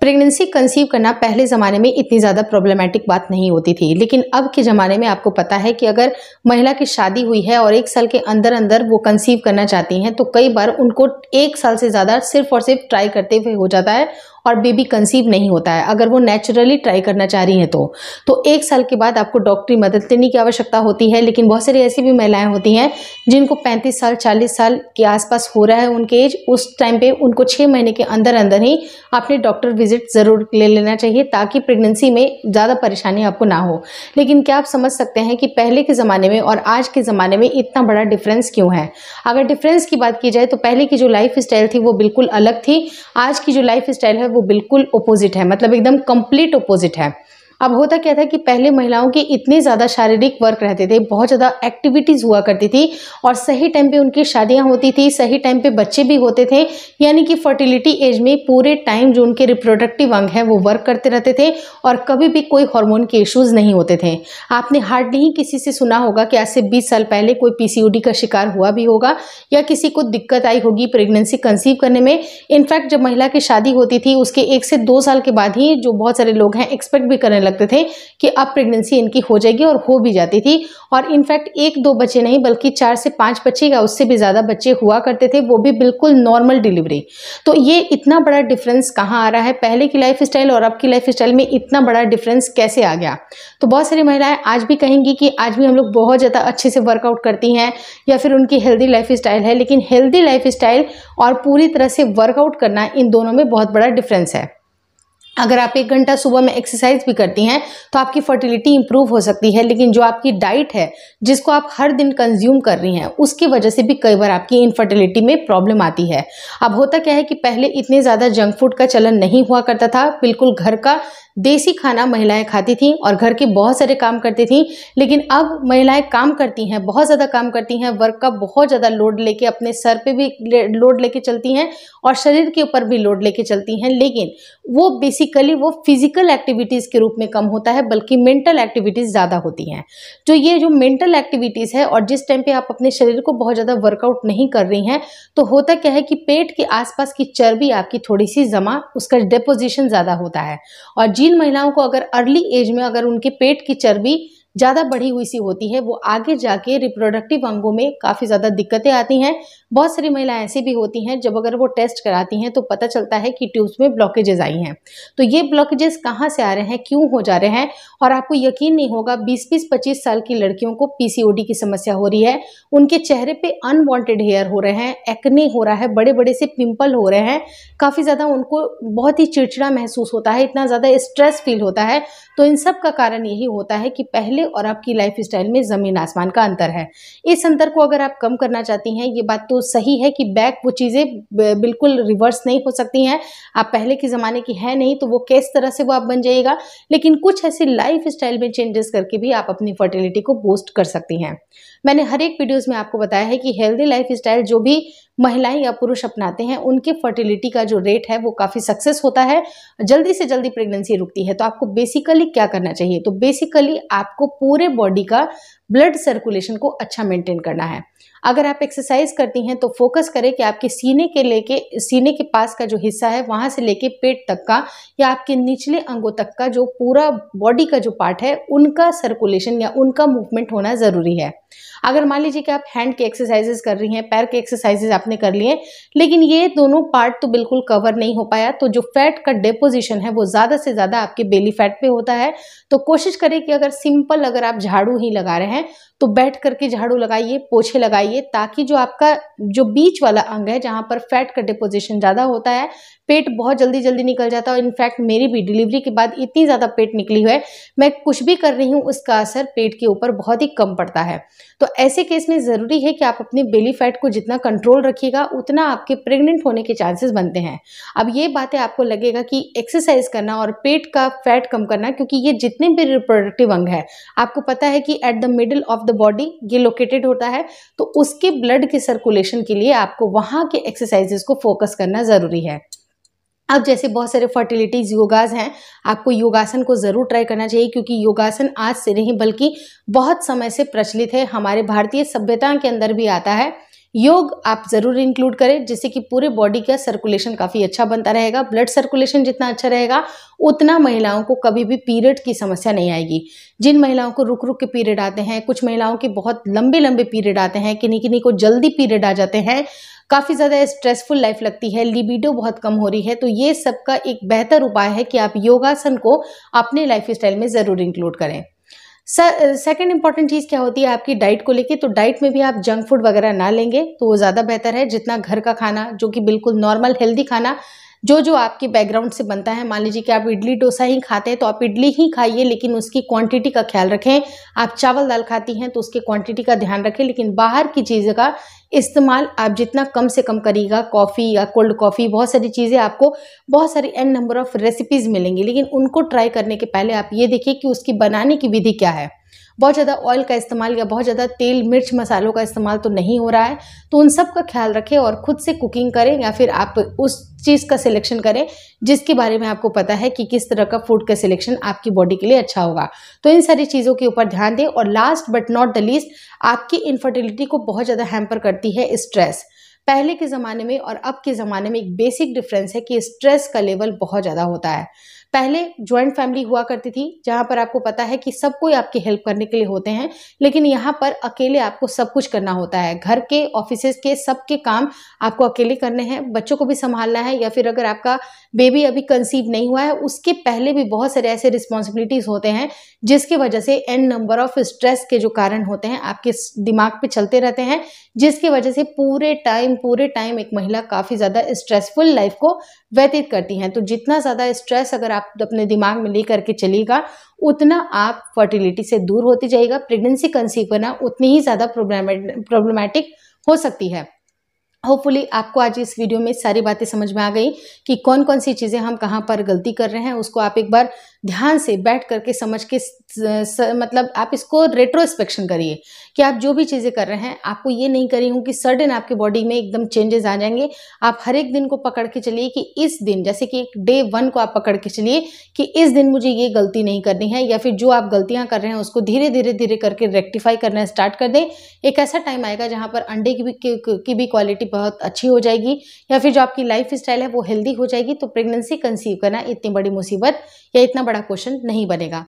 pregnancy conceive करना पहले ज़माने में इतनी ज़्यादा प्रॉब्लमेटिक बात नहीं होती थी लेकिन अब के ज़माने में आपको पता है कि अगर महिला की शादी हुई है और एक साल के अंदर अंदर वो कंसीव करना चाहती हैं तो कई बार उनको एक साल से ज़्यादा सिर्फ और सिर्फ ट्राई करते हुए हो जाता है और बेबी कंसीव नहीं होता है अगर वो नेचुरली ट्राई करना चाह रही हैं तो तो एक साल के बाद आपको डॉक्टरी मदद लेने की आवश्यकता होती है लेकिन बहुत सारी ऐसी भी महिलाएं होती हैं जिनको पैंतीस साल चालीस साल के आसपास हो रहा है उनके एज उस टाइम पर उनको छः महीने के अंदर अंदर ही आपने डॉक्टर विजिट ज़रूर ले लेना चाहिए ताकि प्रेगनेंसी में ज़्यादा परेशानी आपको ना हो लेकिन क्या आप समझ सकते हैं कि पहले के ज़माने में और आज के ज़माने में इतना बड़ा डिफरेंस क्यों है अगर डिफरेंस की बात की जाए तो पहले की जो लाइफ स्टाइल थी वो बिल्कुल अलग थी आज की जो लाइफ स्टाइल है वो बिल्कुल अपोजिट है मतलब एकदम कंप्लीट अपोजिट है अब होता क्या था कि पहले महिलाओं के इतने ज़्यादा शारीरिक वर्क रहते थे बहुत ज़्यादा एक्टिविटीज़ हुआ करती थी और सही टाइम पे उनकी शादियां होती थी सही टाइम पे बच्चे भी होते थे यानी कि फर्टिलिटी एज में पूरे टाइम जो उनके रिप्रोडक्टिव अंग हैं वो वर्क करते रहते थे और कभी भी कोई हॉर्मोन के इश्यूज़ नहीं होते थे आपने हार्डली ही किसी से सुना होगा कि आज से बीस साल पहले कोई पी का शिकार हुआ भी होगा या किसी को दिक्कत आई होगी प्रेगनेंसी कंसीव करने में इनफैक्ट जब महिला की शादी होती थी उसके एक से दो साल के बाद ही जो बहुत सारे लोग हैं एक्सपेक्ट भी करने लगते थे कि अब प्रेगनेंसी इनकी हो जाएगी और हो भी जाती थी और इनफैक्ट एक दो बच्चे नहीं बल्कि चार से पाँच बच्चे या उससे भी ज़्यादा बच्चे हुआ करते थे वो भी बिल्कुल नॉर्मल डिलीवरी तो ये इतना बड़ा डिफरेंस कहाँ आ रहा है पहले की लाइफ स्टाइल और अब की लाइफ स्टाइल में इतना बड़ा डिफरेंस कैसे आ गया तो बहुत सारी महिलाएं आज भी कहेंगी कि आज भी हम लोग बहुत ज़्यादा अच्छे से वर्कआउट करती हैं या फिर उनकी हेल्दी लाइफ स्टाइल है लेकिन हेल्दी लाइफ स्टाइल और पूरी तरह से वर्कआउट करना इन दोनों में बहुत बड़ा डिफरेंस है अगर आप एक घंटा सुबह में एक्सरसाइज भी करती हैं तो आपकी फर्टिलिटी इंप्रूव हो सकती है लेकिन जो आपकी डाइट है जिसको आप हर दिन कंज्यूम कर रही हैं उसकी वजह से भी कई बार आपकी इनफर्टिलिटी में प्रॉब्लम आती है अब होता क्या है कि पहले इतने ज़्यादा जंक फूड का चलन नहीं हुआ करता था बिल्कुल घर का देसी खाना महिलाएं खाती थीं और घर के बहुत सारे काम करती थीं लेकिन अब महिलाएं काम करती हैं बहुत ज़्यादा काम करती हैं वर्क का बहुत ज़्यादा लोड लेके अपने सर पे भी लोड लेके चलती हैं और शरीर के ऊपर भी लोड लेके चलती हैं लेकिन वो बेसिकली वो फिजिकल एक्टिविटीज़ के रूप में कम होता है बल्कि मेंटल एक्टिविटीज़ ज़्यादा होती हैं तो ये जो मेंटल एक्टिविटीज़ है और जिस टाइम पर आप अपने शरीर को बहुत ज़्यादा वर्कआउट नहीं कर रही हैं तो होता क्या है कि पेट के आसपास की चर्बी आपकी थोड़ी सी जमा उसका डिपोजिशन ज़्यादा होता है और जी जिन महिलाओं को अगर अर्ली एज में अगर उनके पेट की चर्बी ज़्यादा बढ़ी हुई सी होती है वो आगे जाके रिप्रोडक्टिव अंगों में काफ़ी ज़्यादा दिक्कतें आती हैं बहुत सारी महिलाएं ऐसी भी होती हैं जब अगर वो टेस्ट कराती हैं तो पता चलता है कि ट्यूब्स में ब्लॉकेजेस आई हैं तो ये ब्लॉकेजेस कहाँ से आ रहे हैं क्यों हो जा रहे हैं और आपको यकीन नहीं होगा बीस बीस पच्चीस साल की लड़कियों को पी की समस्या हो रही है उनके चेहरे पर अनवॉन्टेड हेयर हो रहे हैं एक्ने हो रहा है बड़े बड़े से पिंपल हो रहे हैं काफ़ी ज़्यादा उनको बहुत ही चिड़चिड़ा महसूस होता है इतना ज़्यादा स्ट्रेस फील होता है तो इन सब का कारण यही होता है कि पहले और आपकी लाइफ स्टाइल में ज़मीन आसमान का अंतर है इस अंतर को अगर आप कम करना चाहती हैं ये बात तो सही है कि बैक वो चीज़ें बिल्कुल रिवर्स नहीं हो सकती हैं आप पहले के ज़माने की है नहीं तो वो किस तरह से वो आप बन जाइएगा लेकिन कुछ ऐसे लाइफ स्टाइल में चेंजेस करके भी आप अपनी फर्टिलिटी को बूस्ट कर सकती हैं मैंने हर एक वीडियोस में आपको बताया है कि हेल्दी लाइफ स्टाइल जो भी महिलाएं या पुरुष अपनाते हैं उनके फर्टिलिटी का जो रेट है वो काफ़ी सक्सेस होता है जल्दी से जल्दी प्रेगनेंसी रुकती है तो आपको बेसिकली क्या करना चाहिए तो बेसिकली आपको पूरे बॉडी का ब्लड सर्कुलेशन को अच्छा मेंटेन करना है अगर आप एक्सरसाइज करती हैं तो फोकस करें कि आपके सीने के लेके सीने के पास का जो हिस्सा है वहाँ से लेके पेट तक का या आपके निचले अंगों तक का जो पूरा बॉडी का जो पार्ट है उनका सर्कुलेशन या उनका मूवमेंट होना ज़रूरी है अगर मान लीजिए कि आप हैंड के एक्सरसाइजेज कर रही हैं पैर के एक्सरसाइजेज आपने कर लिए लेकिन ये दोनों पार्ट तो बिल्कुल कवर नहीं हो पाया तो जो फैट का डेपोजिशन है वो ज़्यादा से ज़्यादा आपके बेली फैट पर होता है तो कोशिश करें कि अगर सिंपल अगर आप झाड़ू ही लगा रहे हैं है तो बैठ करके झाड़ू लगाइए पोछे लगाइए ताकि जो आपका जो बीच वाला अंग है जहाँ पर फैट का डिपोजिशन ज़्यादा होता है पेट बहुत जल्दी जल्दी निकल जाता है और इनफैक्ट मेरी भी डिलीवरी के बाद इतनी ज़्यादा पेट निकली हुई है मैं कुछ भी कर रही हूँ उसका असर पेट के ऊपर बहुत ही कम पड़ता है तो ऐसे केस में ज़रूरी है कि आप अपने बेली फैट को जितना कंट्रोल रखिएगा उतना आपके प्रेगनेंट होने के चांसेस बनते हैं अब ये बातें आपको लगेगा कि एक्सरसाइज करना और पेट का फैट कम करना क्योंकि ये जितने भी रिप्रोडक्टिव अंग है आपको पता है कि at the mid middle of the body ये लोकेटेड होता है तो उसके ब्लड के सर्कुलेशन के लिए आपको वहाँ के एक्सरसाइजेस को फोकस करना ज़रूरी है अब जैसे बहुत सारे फर्टिलिटीज योगाज हैं आपको योगासन को ज़रूर ट्राई करना चाहिए क्योंकि योगासन आज से नहीं बल्कि बहुत समय से प्रचलित है हमारे भारतीय सभ्यता के अंदर भी आता है योग आप ज़रूर इंक्लूड करें जिससे कि पूरे बॉडी का सर्कुलेशन काफ़ी अच्छा बनता रहेगा ब्लड सर्कुलेशन जितना अच्छा रहेगा उतना महिलाओं को कभी भी पीरियड की समस्या नहीं आएगी जिन महिलाओं को रुक रुक के पीरियड आते हैं कुछ महिलाओं के बहुत लंबे लंबे पीरियड आते हैं किन्हीं किन्हीं को जल्दी पीरियड आ जाते हैं काफ़ी ज़्यादा स्ट्रेसफुल लाइफ लगती है लिबिडो बहुत कम हो रही है तो ये सबका एक बेहतर उपाय है कि आप योगासन को अपने लाइफ स्टाइल में ज़रूर इंक्लूड करें सेकंड इंपॉर्टेंट uh, चीज़ क्या होती है आपकी डाइट को लेके तो डाइट में भी आप जंक फूड वगैरह ना लेंगे तो वो ज़्यादा बेहतर है जितना घर का खाना जो कि बिल्कुल नॉर्मल हेल्दी खाना जो जो आपके बैकग्राउंड से बनता है मान लीजिए कि आप इडली डोसा ही खाते हैं तो आप इडली ही खाइए लेकिन उसकी क्वांटिटी का ख्याल रखें आप चावल दाल खाती हैं तो उसकी क्वांटिटी का ध्यान रखें लेकिन बाहर की चीज़ का इस्तेमाल आप जितना कम से कम करिएगा कॉफ़ी या कोल्ड कॉफ़ी बहुत सारी चीज़ें आपको बहुत सारी एन नंबर ऑफ़ रेसिपीज़ मिलेंगी लेकिन उनको ट्राई करने के पहले आप ये देखिए कि उसकी बनाने की विधि क्या है बहुत ज़्यादा ऑयल का इस्तेमाल या बहुत ज़्यादा तेल मिर्च मसालों का इस्तेमाल तो नहीं हो रहा है तो उन सब का ख्याल रखें और ख़ुद से कुकिंग करें या फिर आप उस चीज़ का सिलेक्शन करें जिसके बारे में आपको पता है कि किस तरह का फूड का सिलेक्शन आपकी बॉडी के लिए अच्छा होगा तो इन सारी चीज़ों के ऊपर ध्यान दें और last but not the least आपकी इनफर्टिलिटी को बहुत ज़्यादा हैम्पर करती है स्ट्रेस पहले के ज़माने में और अब के ज़माने में एक बेसिक डिफरेंस है कि स्ट्रेस का लेवल बहुत ज़्यादा होता है पहले ज्वाइंट फैमिली हुआ करती थी जहाँ पर आपको पता है कि सब कोई आपकी हेल्प करने के लिए होते हैं लेकिन यहाँ पर अकेले आपको सब कुछ करना होता है घर के ऑफिस के सबके काम आपको अकेले करने हैं बच्चों को भी संभालना है या फिर अगर आपका बेबी अभी कंसीव नहीं हुआ है उसके पहले भी बहुत सारे ऐसे रिस्पॉन्सिबिलिटीज़ होते हैं जिसकी वजह से एन नंबर ऑफ स्ट्रेस के जो कारण होते हैं आपके दिमाग पे चलते रहते हैं जिसकी वजह से पूरे टाइम पूरे टाइम एक महिला काफ़ी ज़्यादा स्ट्रेसफुल लाइफ को व्यतीत करती हैं तो जितना ज़्यादा स्ट्रेस अगर आप अपने दिमाग में लेकर के चलिएगा उतना आप फर्टिलिटी से दूर होती जाएगा प्रेगनेंसी कंसीव करना उतनी ही ज़्यादा प्रॉब्लमेटिक हो सकती है होपफुली आपको आज इस वीडियो में सारी बातें समझ में आ गई कि कौन कौन सी चीज़ें हम कहाँ पर गलती कर रहे हैं उसको आप एक बार ध्यान से बैठ करके समझ के स, मतलब आप इसको रेट्रोस्पेक्शन करिए कि आप जो भी चीज़ें कर रहे हैं आपको ये नहीं करी हूँ कि सडन आपके बॉडी में एकदम चेंजेस आ जाएंगे आप हर एक दिन को पकड़ के चलिए कि इस दिन जैसे कि एक डे वन को आप पकड़ के चलिए कि इस दिन मुझे ये गलती नहीं करनी है या फिर जो आप गलतियाँ कर रहे हैं उसको धीरे धीरे धीरे करके रेक्टिफाई करना स्टार्ट कर दें एक ऐसा टाइम आएगा जहाँ पर अंडे की भी की भी क्वालिटी बहुत अच्छी हो जाएगी या फिर जो आपकी लाइफ स्टाइल है वो हेल्दी हो जाएगी तो प्रेगनेंसी कंसीव करना इतनी बड़ी मुसीबत या इतना बड़ा बड़ा क्वेश्चन नहीं बनेगा